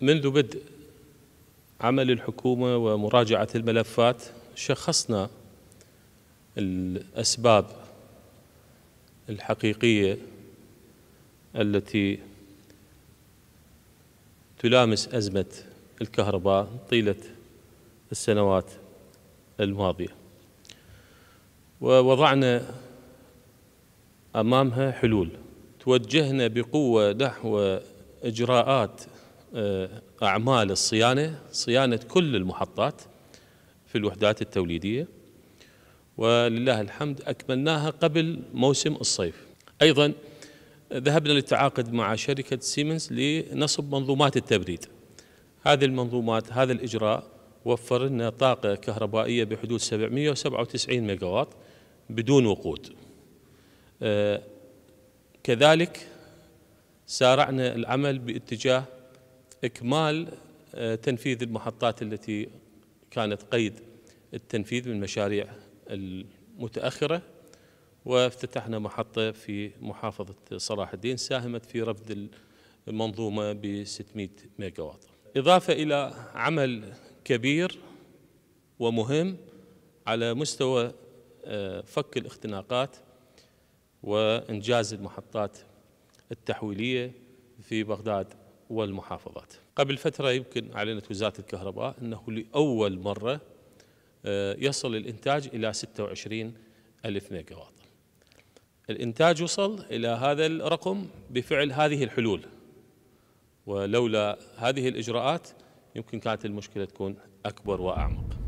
منذ بدء عمل الحكومة ومراجعة الملفات شخصنا الأسباب الحقيقية التي تلامس أزمة الكهرباء طيلة السنوات الماضية ووضعنا أمامها حلول توجهنا بقوة نحو إجراءات آه، أعمال الصيانة صيانة كل المحطات في الوحدات التوليدية ولله الحمد أكملناها قبل موسم الصيف أيضا ذهبنا للتعاقد مع شركة سيمنز لنصب منظومات التبريد هذه المنظومات هذا الإجراء وفر لنا طاقة كهربائية بحدود 797 ميجاوات بدون وقود آه، كذلك سارعنا العمل باتجاه إكمال آه، تنفيذ المحطات التي كانت قيد التنفيذ من مشاريع المتأخرة وافتتحنا محطة في محافظة صلاح الدين ساهمت في رفد المنظومة ب 600 واط إضافة إلى عمل كبير ومهم على مستوى آه، فك الاختناقات وإنجاز المحطات التحويلية في بغداد والمحافظات قبل فترة يمكن أعلنت وزارة الكهرباء أنه لأول مرة آه، يصل الإنتاج إلى 26 ألف ميجاوات واط الإنتاج وصل إلى هذا الرقم بفعل هذه الحلول ولولا هذه الإجراءات يمكن كانت المشكلة تكون أكبر وأعمق